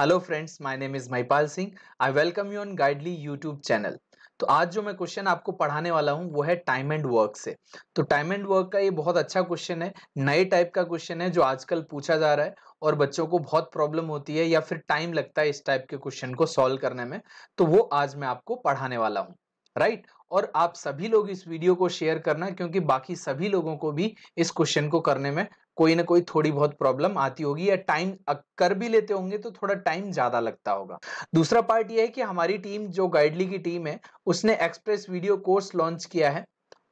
Hello friends my name is Mahipal Singh I welcome you on Guidely YouTube channel तो आज जो मैं क्वेश्चन आपको पढ़ाने वाला हूँ वो है टाइम एंड वर्क से तो टाइम एंड वर्क का ये बहुत अच्छा क्वेश्चन है नए टाइप का क्वेश्चन है जो आजकल पूछा जा रहा है और बच्चों को बहुत प्रॉब्लम होती है या फिर टाइम लगता है इस टाइप के क्वेश्चन को सॉल्व करने में तो वो आज मैं आपको पढ़ाने वाला हूँ राइट और आप सभी लोग इस वीडियो को शेयर करना क्योंकि बाकी सभी लोगों को भी इस क्वेश्चन को करने में कोई ना कोई थोड़ी बहुत प्रॉब्लम आती होगी या टाइम कर भी लेते होंगे तो थोड़ा टाइम ज़्यादा लगता होगा दूसरा पार्ट यह है कि हमारी टीम जो गाइडली की टीम है उसने एक्सप्रेस वीडियो कोर्स लॉन्च किया है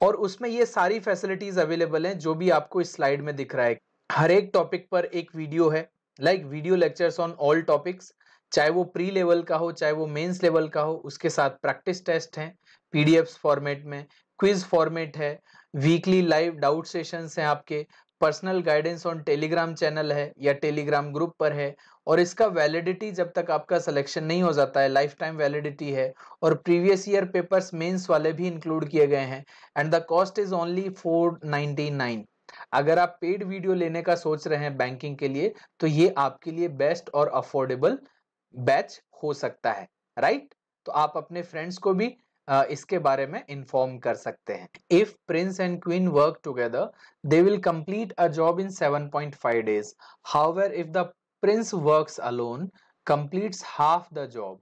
और उसमें ये सारी फैसिलिटीज़ अवेलेबल हैं जो भी आपको इस स्लाइड में दिख रहा है हर एक टॉपिक पर एक वीडियो है like video lectures on all topics चाहे वो प्री लेवल का हो चाहे वो मेंस लेवल का हो उसके साथ प्रैक्टिस टेस्ट हैं पीडीएफ्स फॉर्मेट में क्विज फॉर्मेट है वीकली लाइव डाउट सेशंस हैं आपके personal guidance on Telegram channel है या टेलीग्राम ग्रुप पर है और इसका वैलिडिटी जब तक आपका सिलेक्शन नहीं हो जाता है लाइफ टाइम वैलिडिटी है और प्रीवियस ईयर पेपर्स मेंस वाले भी इंक्लूड किए गए हैं and the cost is only four ninety nine अगर आप पेड वीडियो लेने का सोच रहे हैं बैंकिंग के लिए तो ये आपके लिए बेस्ट और अफोर्डेबल बैच हो सकता है राइट तो आप अपने फ्रेंड्स को भी इसके बारे में इन्फॉर्म कर सकते हैं if prince and queen work together they will complete a job in 7.5 days. However, if the prince works alone completes half the job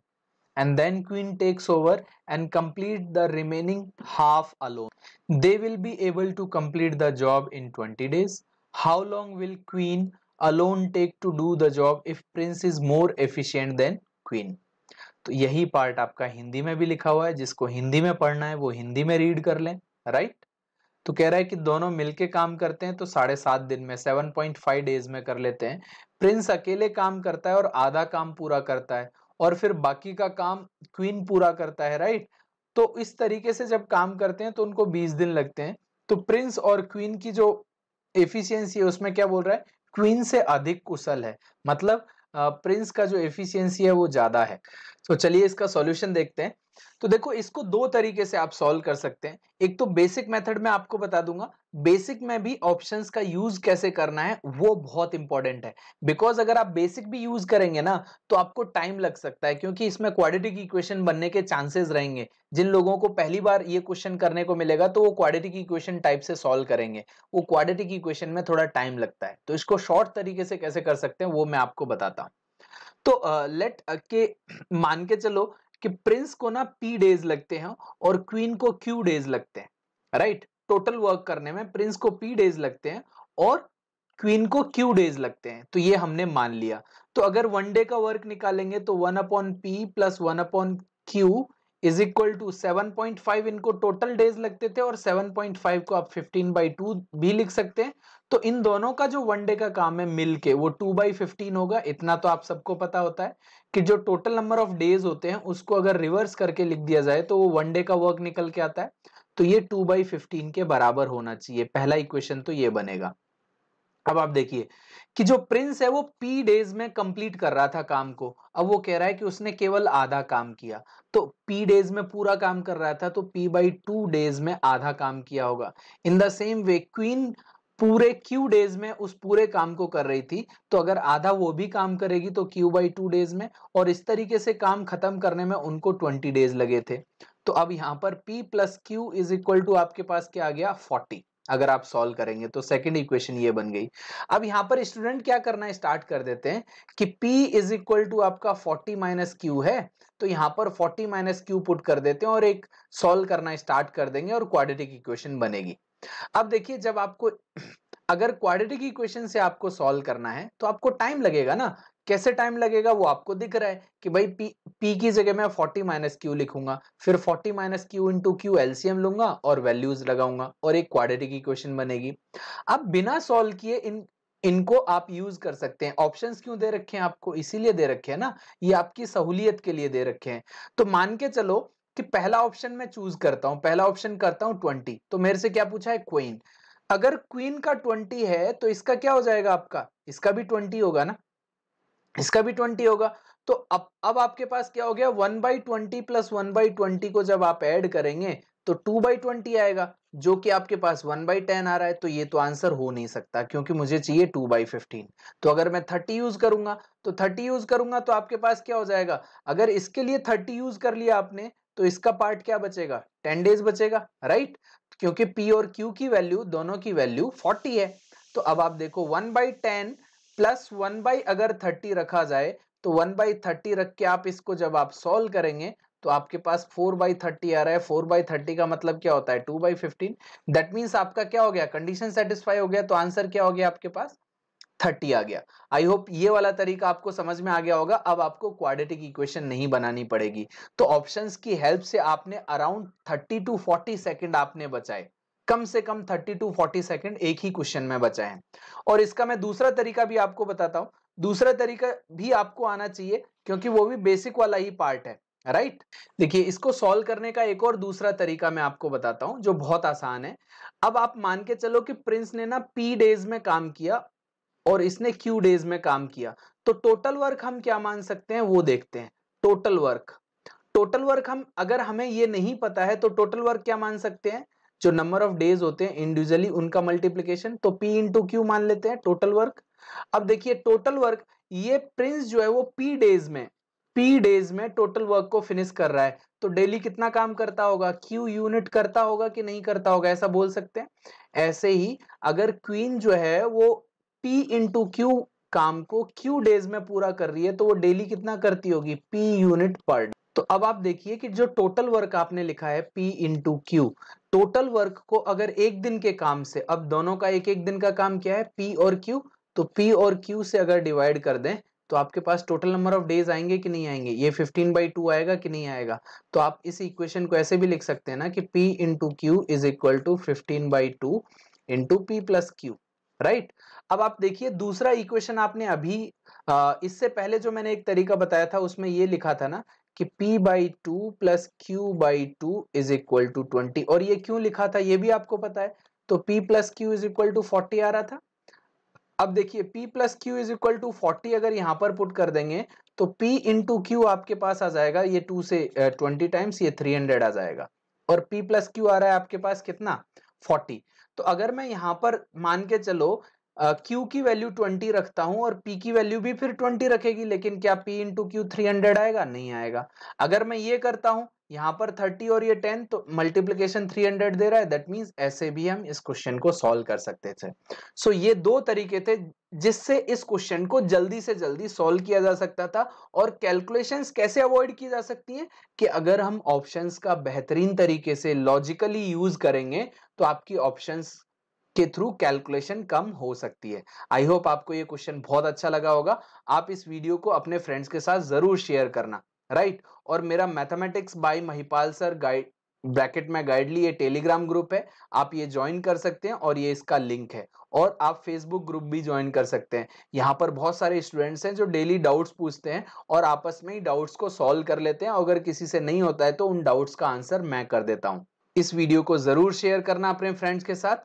and then queen takes over and complete the remaining half alone they will be able to complete the job in 20 days how long will queen alone take to do the job if prince is more efficient than queen तो यही part आपका हिंदी में भी लिखा हुआ है जिसको हिंदी में पढ़ना है वो हिंदी में रीड कर लें राइट तो कह रहा है कि दोनों मिलके काम करते हैं तो साढ़े सात दिन में सेवन पॉइंट फाइव डेज में कर लेते हैं प्रिंस अकेले काम करता है और आधा काम पूरा करता है और फिर बाकी का काम क्वीन पूरा करता है राइट तो इस तरीके से जब काम करते हैं तो उनको बीस दिन लगते हैं तो प्रिंस और क्वीन की जो एफिशियंसी है उसमें क्या बोल रहा है क्वीन से अधिक कुशल है मतलब प्रिंस का जो एफिशिएंसी है वो ज़्यादा है तो चलिए इसका सॉल्यूशन देखते हैं तो देखो इसको दो तरीके से आप सॉल्व कर सकते हैं एक तो बेसिक मेथड में आपको बता दूंगा बेसिक में भी ऑप्शंस का यूज कैसे करना है वो बहुत इंपॉर्टेंट है बिकॉज अगर आप बेसिक भी यूज करेंगे ना तो आपको टाइम लग सकता है क्योंकि इसमें क्वाड्रेटिक इक्वेशन बनने के चांसेस रहेंगे जिन लोगों को पहली बार ये क्वेश्चन करने को मिलेगा तो वो क्वाड्रेटिक इक्वेशन टाइप से सॉल्व करेंगे वो क्वाड्रेटिक इक्वेशन में थोड़ा टाइम लगता है तो इसको शॉर्ट तरीके से कैसे कर सकते हैं वो मैं आपको बताता हूँ तो लेट uh, के मान के चलो कि प्रिंस को ना पी डेज लगते हैं और क्वीन को क्यू डेज लगते हैं राइट टोटल वर्क करने में प्रिंस को पी डेज लगते हैं और क्वीन को क्यू डेज लगते हैं तो ये हमने मान लिया तो अगर वन डे का वर्क निकालेंगे तो one upon P plus one upon Q is equal to seven point five इनको टोटल डेज लगते थे और सेवन पॉइंट फाइव को आप फिफ्टीन बाई टू भी लिख सकते हैं तो इन दोनों का जो वन डे का काम है मिल के वो टू बाई फिफ्टीन होगा इतना तो आप सबको पता होता है कि जो टोटल नंबर ऑफ डेज होते हैं उसको अगर रिवर्स करके लिख दिया जाए तो वो वन डे का वर्क निकल के आता है तो ये टू बाई फिफ्टीन के बराबर होना चाहिए पहला इक्वेशन तो ये बनेगा अब आप देखिए कि जो प्रिंस है वो पी डेज में कंप्लीट कर रहा था काम को अब वो कह रहा है कि उसने केवल आधा काम किया तो पी डेज में पूरा काम कर रहा था तो पी बाई टू डेज में आधा काम किया होगा in the same way queen पूरे क्यू डेज में उस पूरे काम को कर रही थी तो अगर आधा वो भी काम करेगी तो क्यू बाई टू डेज में और इस तरीके से काम खत्म करने में उनको ट्वेंटी डेज लगे थे तो अब यहाँ पर P plus Q is equal to आपके पास क्या आ गया फोर्टी अगर आप सॉल्व करेंगे तो सेकेंड इक्वेशन ये बन गई अब यहाँ पर स्टूडेंट क्या करना स्टार्ट कर देते हैं कि P इज इक्वल टू आपका 40 माइनस क्यू है तो यहाँ पर 40 माइनस क्यू पुट कर देते हैं और एक सॉल्व करना स्टार्ट कर देंगे और क्वाड्रेटिक इक्वेशन बनेगी अब देखिए जब आपको अगर क्वाड्रेटिक इक्वेशन से आपको सॉल्व करना है तो आपको टाइम लगेगा ना कैसे टाइम लगेगा वो आपको दिख रहा है कि भाई पी पी की जगह मैं फोर्टी माइनस क्यू लिखूंगा फिर forty minus Q into Q LCM लूंगा और वैल्यूज लगाऊंगा और एक क्वाड्रेटिक इक्वेशन बनेगी अब बिना सॉल्व किए इन इनको आप यूज कर सकते हैं ऑप्शंस क्यों दे रखे हैं आपको इसीलिए दे रखे हैं ना ये आपकी सहूलियत के लिए दे रखे हैं तो मान के चलो कि पहला ऑप्शन मैं चूज करता हूं पहला ऑप्शन करता हूं ट्वेंटी तो मेरे से क्या पूछा है क्वीन अगर क्वीन का ट्वेंटी है तो इसका क्या हो जाएगा आपका इसका भी ट्वेंटी होगा ना इसका भी ट्वेंटी होगा तो अब अब आपके पास क्या हो गया one by twenty plus one by twenty को जब आप ऐड करेंगे तो टू बाई ट्वेंटी आएगा जो कि आपके पास वन बाई टेन आ रहा है तो ये तो आंसर हो नहीं सकता क्योंकि मुझे चाहिए टू बाई फिफ्टीन तो अगर मैं थर्टी यूज करूंगा तो थर्टी यूज करूंगा तो आपके पास क्या हो जाएगा अगर इसके लिए थर्टी यूज कर लिया आपने तो इसका पार्ट क्या बचेगा टेन डेज बचेगा राइट क्योंकि पी और क्यू की वैल्यू दोनों की वैल्यू फोर्टी है तो अब आप देखो one by ten plus one by अगर थर्टी रखा जाए तो वन बाई थर्टी रख के आप इसको जब आप सॉल्व करेंगे तो आपके पास फोर बाई थर्टी आ रहा है फोर बाई थर्टी का मतलब क्या होता है two by fifteen that means आपका क्या हो गया कंडीशन सेटिस्फाई हो गया तो आंसर क्या हो गया आपके पास थर्टी आ गया आई होप ये वाला तरीका आपको समझ में आ गया होगा अब आपको क्वाड्रेटिक इक्वेशन नहीं बनानी पड़ेगी तो ऑप्शंस की हेल्प से आपने around thirty to forty second आपने बचाए कम से कम 30 टू 40 सेकंड एक ही क्वेश्चन में बचा है और इसका मैं दूसरा तरीका भी आपको बताता हूं दूसरा तरीका भी आपको आना चाहिए क्योंकि वो भी बेसिक वाला ही पार्ट है राइट देखिए इसको सॉल्व करने का एक और दूसरा तरीका मैं आपको बताता हूं जो बहुत आसान है अब आप मान के चलो कि प्रिंस ने ना पी डेज में काम किया और इसने क्यू डेज में काम किया तो टोटल वर्क हम क्या मान सकते हैं वो देखते हैं टोटल वर्क टोटल वर्क हम अगर हमें ये नहीं पता है तो टोटल वर्क क्या मान सकते हैं जो नंबर ऑफ डेज होते हैं इंडिविजुअली उनका मल्टीप्लीकेशन तो पी इंटू क्यू मान लेते हैं टोटल वर्क अब देखिए टोटल वर्क ये प्रिंस जो है वो पी डेज में पी डेज में टोटल वर्क को फिनिश कर रहा है तो डेली कितना काम करता होगा क्यू यूनिट करता होगा कि नहीं करता होगा ऐसा बोल सकते हैं ऐसे ही अगर क्वीन जो है वो पी इंटू क्यू काम को क्यू डेज में पूरा कर रही है तो वो डेली कितना करती होगी पी यूनिट पर तो अब आप देखिए कि जो टोटल वर्क आपने लिखा है P into Q total work को अगर एक दिन के काम से अब दोनों का एक एक दिन का काम क्या है पी और क्यू तो पी और क्यू से अगर डिवाइड कर दें तो आपके पास टोटल नंबर ऑफ डेज आएंगे कि नहीं आएंगे ये 15 बाई टू आएगा कि नहीं आएगा तो आप इस इक्वेशन को ऐसे भी लिख सकते हैं ना कि P into Q is equal to fifteen by two into P plus Q right अब आप देखिए दूसरा इक्वेशन आपने अभी आ, इससे पहले जो मैंने एक तरीका बताया था उसमें ये लिखा था ना कि p by two plus Q by two is equal to twenty और ये क्यों लिखा था ये भी आपको पता है तो p plus Q is equal to forty आ रहा था अब देखिए p plus Q is equal to forty अगर यहां पर पुट कर देंगे तो p इंटू क्यू आपके पास आ जाएगा ये टू से ट्वेंटी टाइम्स ये थ्री हंड्रेड आ जाएगा और p प्लस क्यू आ रहा है आपके पास कितना फोर्टी तो अगर मैं यहां पर मान के चलो क्यू की वैल्यू ट्वेंटी रखता हूं और पी की वैल्यू भी फिर ट्वेंटी रखेगी लेकिन क्या P into Q three hundred आएगा नहीं आएगा अगर मैं ये करता हूं यहाँ पर थर्टी और ये टेन तो मल्टीप्लीकेशन थ्री हंड्रेड दे रहा है दैट मीन्स ऐसे भी हम इस क्वेश्चन को सॉल्व कर सकते थे सो so, ये दो तरीके थे जिससे इस क्वेश्चन को जल्दी से जल्दी सॉल्व किया जा सकता था और कैलकुलेशंस कैसे अवॉइड की जा सकती हैं कि अगर हम ऑप्शंस का बेहतरीन तरीके से लॉजिकली यूज करेंगे तो आपकी ऑप्शंस के थ्रू कैलकुलेशन कम हो सकती है आई होप आपको ये क्वेश्चन बहुत अच्छा लगा होगा आप इस वीडियो को अपने फ्रेंड्स के साथ जरूर शेयर करना राइट right? और मेरा mathematics by Mahipal sir guide bracket में गाइडली ये टेलीग्राम ग्रुप है आप ये ज्वाइन कर सकते हैं और ये इसका लिंक है और आप फेसबुक ग्रुप भी ज्वाइन कर सकते हैं यहाँ पर बहुत सारे स्टूडेंट्स हैं जो डेली डाउट्स पूछते हैं और आपस में ही डाउट्स को सॉल्व कर लेते हैं अगर किसी से नहीं होता है तो उन डाउट्स का आंसर मैं कर देता हूँ इस वीडियो को जरूर शेयर करना अपने फ्रेंड्स के साथ